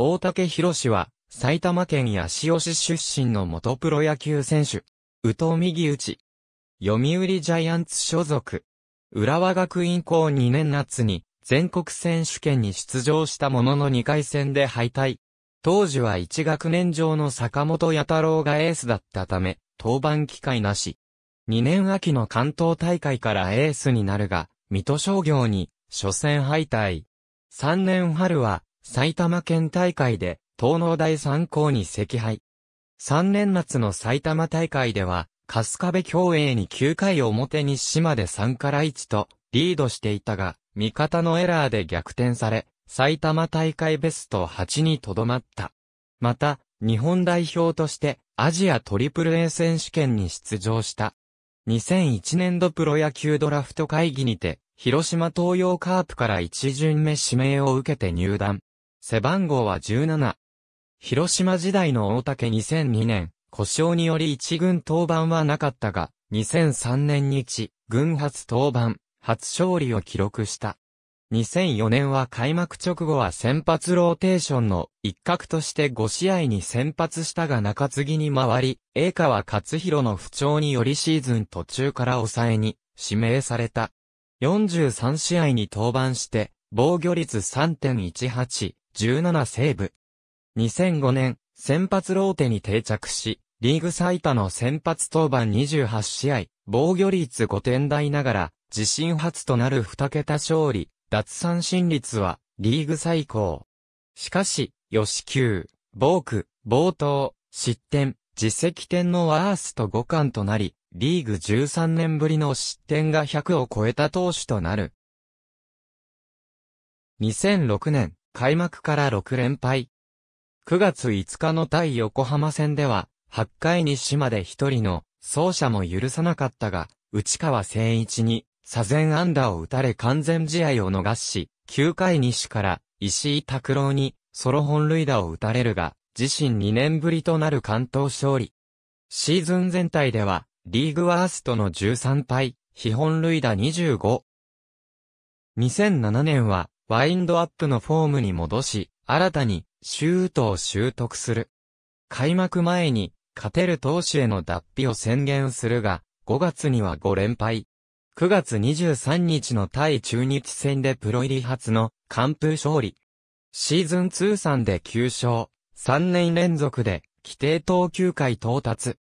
大竹博士は、埼玉県八潮市出身の元プロ野球選手。宇藤右内。読売ジャイアンツ所属。浦和学院校2年夏に、全国選手権に出場したものの2回戦で敗退。当時は1学年上の坂本八太郎がエースだったため、登板機会なし。2年秋の関東大会からエースになるが、水戸商業に、初戦敗退。3年春は、埼玉県大会で、東農大三高に惜敗。3年夏の埼玉大会では、春日部競泳に9回表に島で3から1とリードしていたが、味方のエラーで逆転され、埼玉大会ベスト8にとどまった。また、日本代表としてアジアトリプル A 選手権に出場した。2001年度プロ野球ドラフト会議にて、広島東洋カープから一巡目指名を受けて入団。背番号は17。広島時代の大竹2002年、故障により一軍登板はなかったが、2003年に一軍初登板、初勝利を記録した。2004年は開幕直後は先発ローテーションの一角として5試合に先発したが中継ぎに回り、栄川勝弘の不調によりシーズン途中から抑えに指名された。43試合に登板して、防御率3.18、17セーブ。2005年、先発ローテに定着し、リーグ最多の先発登板28試合、防御率5点台ながら、自身初となる2桁勝利、奪三振率は、リーグ最高。しかし、吉球、ボーク、冒頭、失点、実績点のワースト5冠となり、リーグ13年ぶりの失点が100を超えた投手となる。2006年、開幕から6連敗。9月5日の対横浜戦では、8回に島で一人の走者も許さなかったが、内川誠一に、左前安打を打たれ完全試合を逃し、9回西から石井拓郎にソロ本塁打を打たれるが、自身2年ぶりとなる関東勝利。シーズン全体では、リーグワーストの13敗、非本塁打25。2007年は、ワインドアップのフォームに戻し、新たにシュートを習得する。開幕前に勝てる投手への脱皮を宣言するが、5月には5連敗。9月23日の対中日戦でプロ入り初の完封勝利。シーズン通算で9勝、3年連続で規定投球回到達。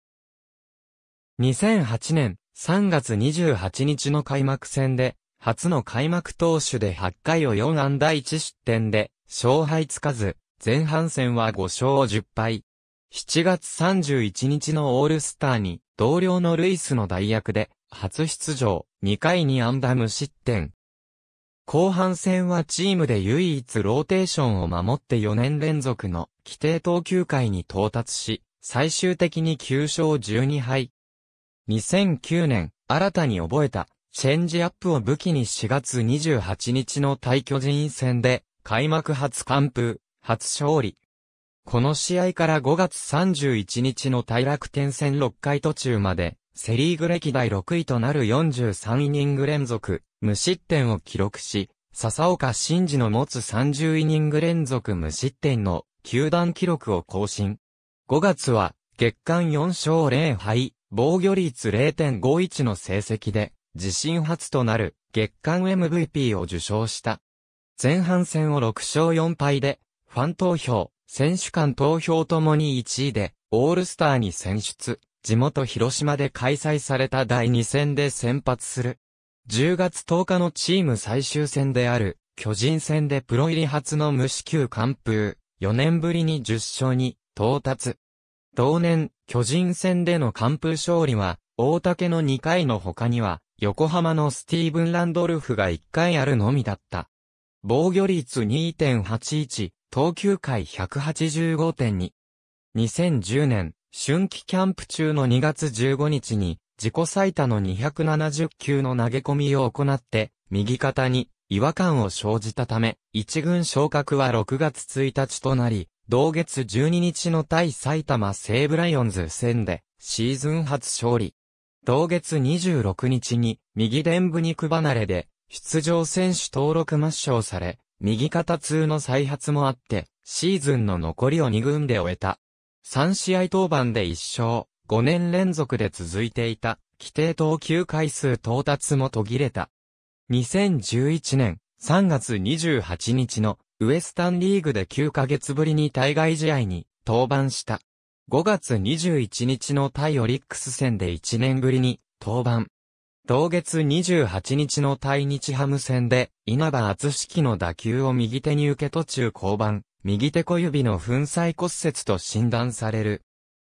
2008年3月28日の開幕戦で初の開幕投手で8回を4安打1失点で、勝敗つかず、前半戦は5勝10敗。7月31日のオールスターに、同僚のルイスの代役で、初出場、2回に安打無失点。後半戦はチームで唯一ローテーションを守って4年連続の規定投球回に到達し、最終的に9勝12敗。2009年、新たに覚えたチェンジアップを武器に4月28日の対巨人戦で、開幕初完封、初勝利。この試合から5月31日の対楽天戦6回途中まで、セリーグ歴代6位となる43イニング連続、無失点を記録し、笹岡慎二の持つ30イニング連続無失点の、球団記録を更新。5月は、月間4勝0敗、防御率0.51の成績で、自身初となる月間 MVP を受賞した。前半戦を6勝4敗で、ファン投票、選手間投票ともに1位で、オールスターに選出。地元広島で開催された第2戦で先発する。10月10日のチーム最終戦である、巨人戦でプロ入り初の無四球完封、4年ぶりに10勝に到達。同年、巨人戦での完封勝利は、大竹の2回の他には、横浜のスティーブン・ランドルフが1回あるのみだった。防御率2.81、投球回185.2。2010年、春季キャンプ中の2月15日に、自己最多の270球の投げ込みを行って、右肩に違和感を生じたため、一軍昇格は6月1日となり、同月12日の対埼玉西武ライオンズ戦で、シーズン初勝利。同月26日に右臀部肉離れで出場選手登録抹消され、右肩痛の再発もあって、シーズンの残りを2軍で終えた。3試合登板で1勝、5年連続で続いていた、規定投球回数到達も途切れた。2011年3月28日のウエスタンリーグで9ヶ月ぶりに対外試合に登板した。5月21日の対オリックス戦で1年ぶりに登板。同月28日の対日ハム戦で稲葉厚式の打球を右手に受け途中降板、右手小指の粉砕骨折と診断される。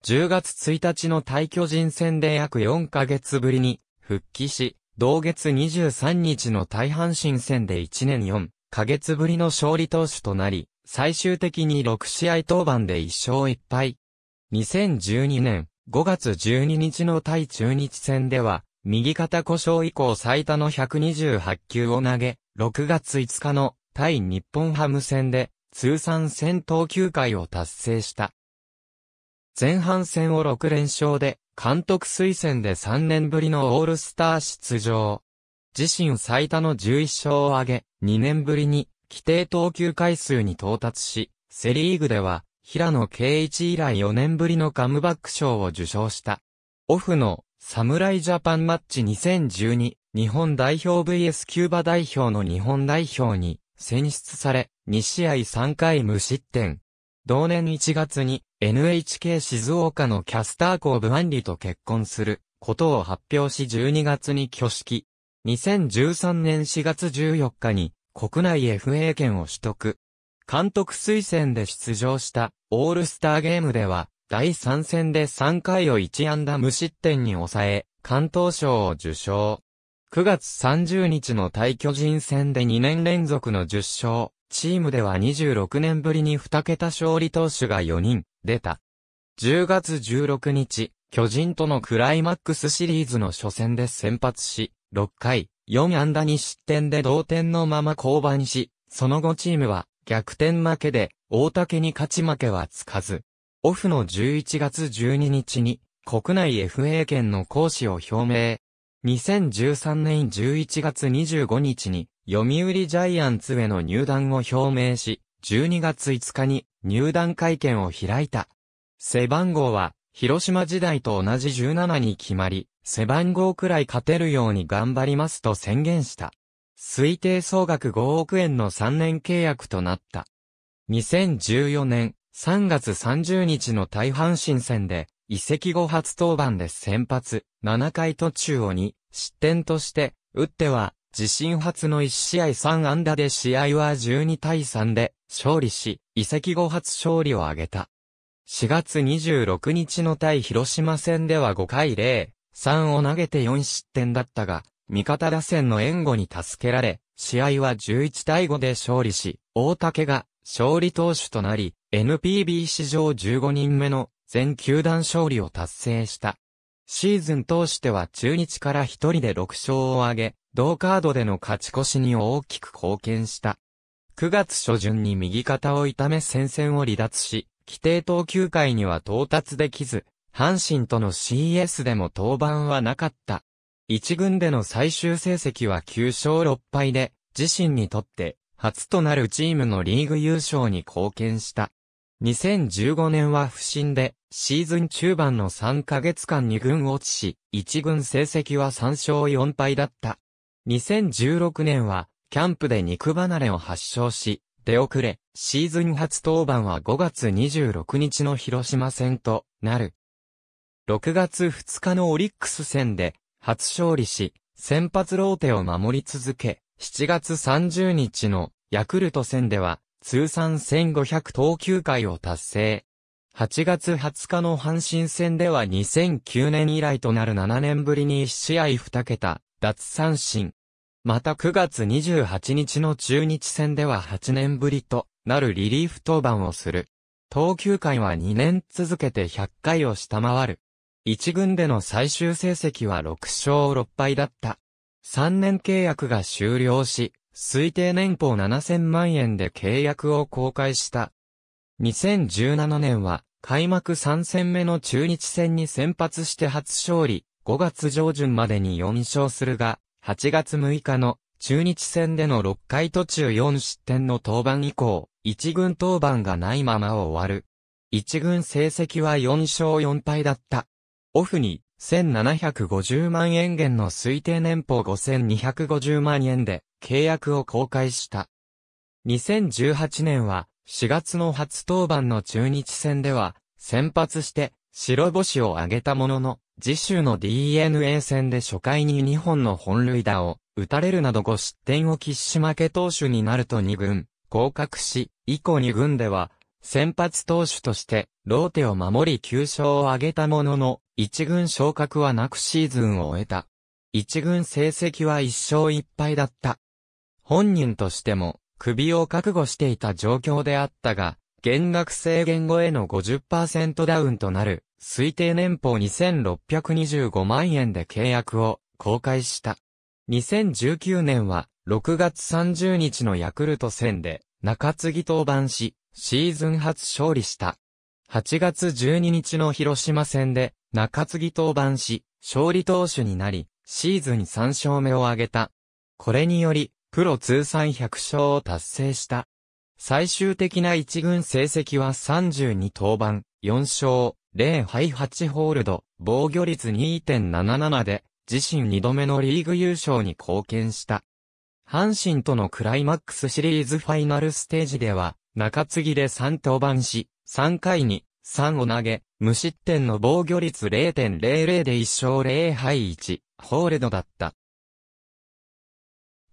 10月1日の対巨人戦で約4ヶ月ぶりに復帰し、同月23日の対阪神戦で1年4ヶ月ぶりの勝利投手となり、最終的に6試合登板で1勝1敗、2012年5月12日の対中日戦では、右肩故障以降最多の128球を投げ、6月5日の対日本ハム戦で通算戦闘球回を達成した。前半戦を6連勝で、監督推薦で3年ぶりのオールスター出場。自身最多の11勝を挙げ、2年ぶりに規定投球回数に到達し、セリーグでは平野圭一以来4年ぶりのカムバック賞を受賞した。オフの、侍ジャパンマッチ2012、日本代表 VS キューバ代表の日本代表に選出され、2試合3回無失点。同年1月に NHK 静岡のキャスターコーブアンリと結婚することを発表し12月に挙式。2013年4月14日に国内 FA 権を取得。監督推薦で出場したオールスターゲームでは、第3戦で3回を1安打無失点に抑え、関東賞を受賞。9月30日の対巨人戦で2年連続の10勝、チームでは26年ぶりに2桁勝利投手が4人、出た。10月16日、巨人とのクライマックスシリーズの初戦で先発し、6回、4安打に失点で同点のまま降板し、その後チームは、逆転負けで、大竹に勝ち負けはつかず、オフの11月12日に、国内 FA 権の行使を表明。2013年11月25日に、読売ジャイアンツへの入団を表明し、12月5日に入団会見を開いた。背番号は、広島時代と同じ17に決まり、背番号くらい勝てるように頑張りますと宣言した。推定総額5億円の3年契約となった。2014年3月30日の大阪神戦で、移籍後初登板で先発、7回途中を2、失点として、打っては、自身初の1試合3安打で試合は12対3で勝利し、移籍後初勝利を挙げた。4月26日の対広島戦では5回0、3を投げて4失点だったが、味方打線の援護に助けられ、試合は11対5で勝利し、大竹が勝利投手となり、NPB 史上15人目の全球団勝利を達成した。シーズン通しては中日から一人で6勝を挙げ、同カードでの勝ち越しに大きく貢献した。9月初旬に右肩を痛め戦線を離脱し、規定投球回には到達できず、阪神との CS でも登板はなかった。一軍での最終成績は9勝6敗で、自身にとって初となるチームのリーグ優勝に貢献した。2015年は不振で、シーズン中盤の3ヶ月間2軍落ちし、1軍成績は3勝4敗だった。2016年は、キャンプで肉離れを発症し、出遅れ、シーズン初登板は5月26日の広島戦となる。6月2日のオリックス戦で、初勝利し、先発ローテを守り続け、7月30日のヤクルト戦では、通算1500投球回を達成。8月20日の阪神戦では2009年以来となる7年ぶりに1試合2桁、奪三振。また9月28日の中日戦では8年ぶりとなるリリーフ登板をする。投球回は2年続けて100回を下回る。一軍での最終成績は6勝6敗だった。3年契約が終了し、推定年俸7000万円で契約を公開した。2017年は、開幕3戦目の中日戦に先発して初勝利、5月上旬までに4勝するが、8月6日の中日戦での6回途中4失点の登板以降、1軍登板がないまま終わる。1軍成績は4勝4敗だった。オフに、1750万円減の推定年俸5250万円で契約を公開した。2018年は4月の初登板の中日戦では先発して白星を挙げたものの次週の DNA 戦で初回に2本の本塁打を打たれるなど5失点を喫し負け投手になると2軍降格し以降2軍では先発投手として、ローテを守り9勝を挙げたものの、一軍昇格はなくシーズンを終えた。一軍成績は1勝1敗だった。本人としても、首を覚悟していた状況であったが、減額制限後への50%ダウンとなる、推定年俸2625万円で契約を公開した。2019年は、6月30日のヤクルト戦で、中継ぎ登板し、シーズン初勝利した。8月12日の広島戦で中継ぎ登板し、勝利投手になり、シーズン3勝目を挙げた。これにより、プロ通算100勝を達成した。最終的な一軍成績は32登板、4勝、0敗8ホールド、防御率2.77で、自身2度目のリーグ優勝に貢献した。阪神とのクライマックスシリーズファイナルステージでは、中継ぎで3登板し、3回に3を投げ、無失点の防御率0.00で1勝0敗1、ホールドだった。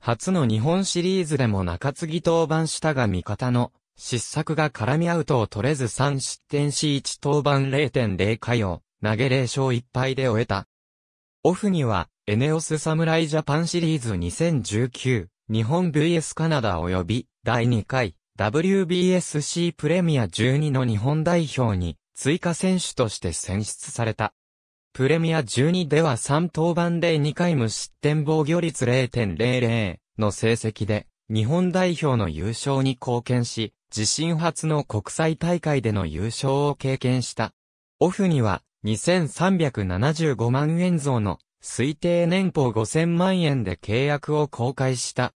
初の日本シリーズでも中継ぎ登板したが味方の失策が絡みアウトを取れず3失点し1登板0.0回を投げ0勝1敗で終えた。オフにはエネオスサムライジャパンシリーズ2019日本 VS カナダ及び第2回 WBSC プレミア12の日本代表に追加選手として選出された。プレミア12では3登板で2回無失点防御率0.00の成績で日本代表の優勝に貢献し、自身初の国際大会での優勝を経験した。オフには2375万円増の推定年俸5000万円で契約を公開した。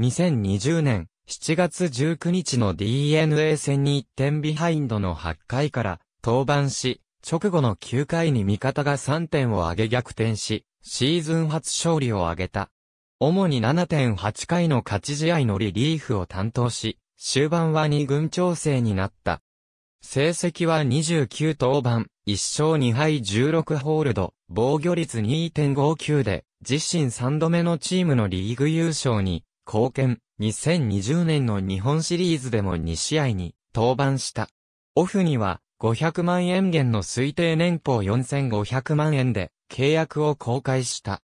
2020年7月19日の DNA 戦に1点ビハインドの8回から登板し、直後の9回に味方が3点を挙げ逆転し、シーズン初勝利を挙げた。主に7.8回の勝ち試合のリリーフを担当し、終盤は2軍調整になった。成績は29登板、1勝2敗16ホールド、防御率2.59で、自身3度目のチームのリーグ優勝に貢献、2020年の日本シリーズでも2試合に登板した。オフには500万円減の推定年俸4500万円で契約を公開した。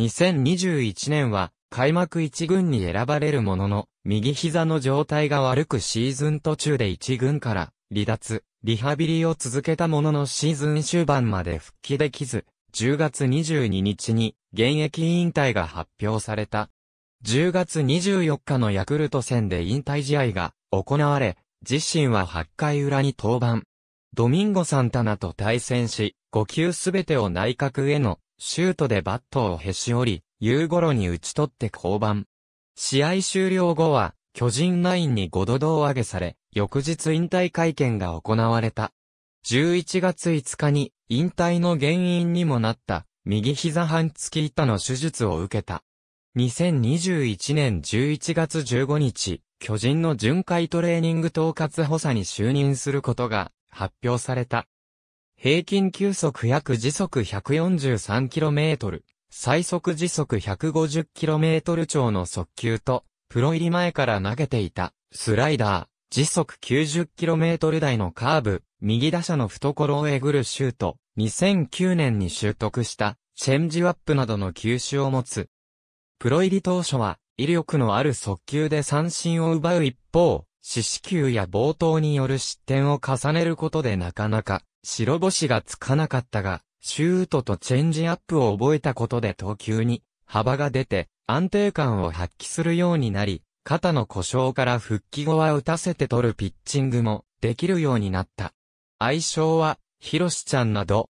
2021年は開幕1軍に選ばれるものの、右膝の状態が悪くシーズン途中で1軍から離脱、リハビリを続けたもののシーズン終盤まで復帰できず、10月22日に現役引退が発表された。10月24日のヤクルト戦で引退試合が行われ、自身は8回裏に登板。ドミンゴ・サンタナと対戦し、5球すべてを内角へのシュートでバットをへし折り、夕頃に打ち取って降板。試合終了後は、巨人ナインに5度胴上げされ、翌日引退会見が行われた。11月5日に、引退の原因にもなった、右膝半月板の手術を受けた。2021年11月15日、巨人の巡回トレーニング統括補佐に就任することが発表された。平均球速約時速 143km、最速時速 150km 超の速球と、プロ入り前から投げていた、スライダー、時速 90km 台のカーブ、右打者の懐をえぐるシュート、2009年に習得した、チェンジアップなどの球種を持つ、プロ入り当初は、威力のある速球で三振を奪う一方、四死球や冒頭による失点を重ねることでなかなか白星がつかなかったが、シュートとチェンジアップを覚えたことで投球に幅が出て安定感を発揮するようになり、肩の故障から復帰後は打たせて取るピッチングもできるようになった。相性は、ひろしちゃんなど、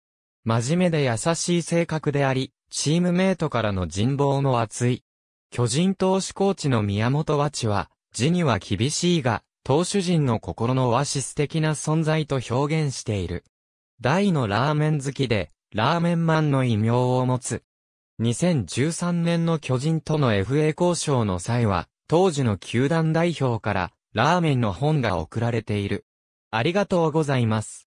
真面目で優しい性格であり、チームメイトからの人望も厚い。巨人投手コーチの宮本和知は、字には厳しいが、投手陣の心のオアシス的な存在と表現している。大のラーメン好きで、ラーメンマンの異名を持つ。2013年の巨人との FA 交渉の際は、当時の球団代表から、ラーメンの本が送られている。ありがとうございます。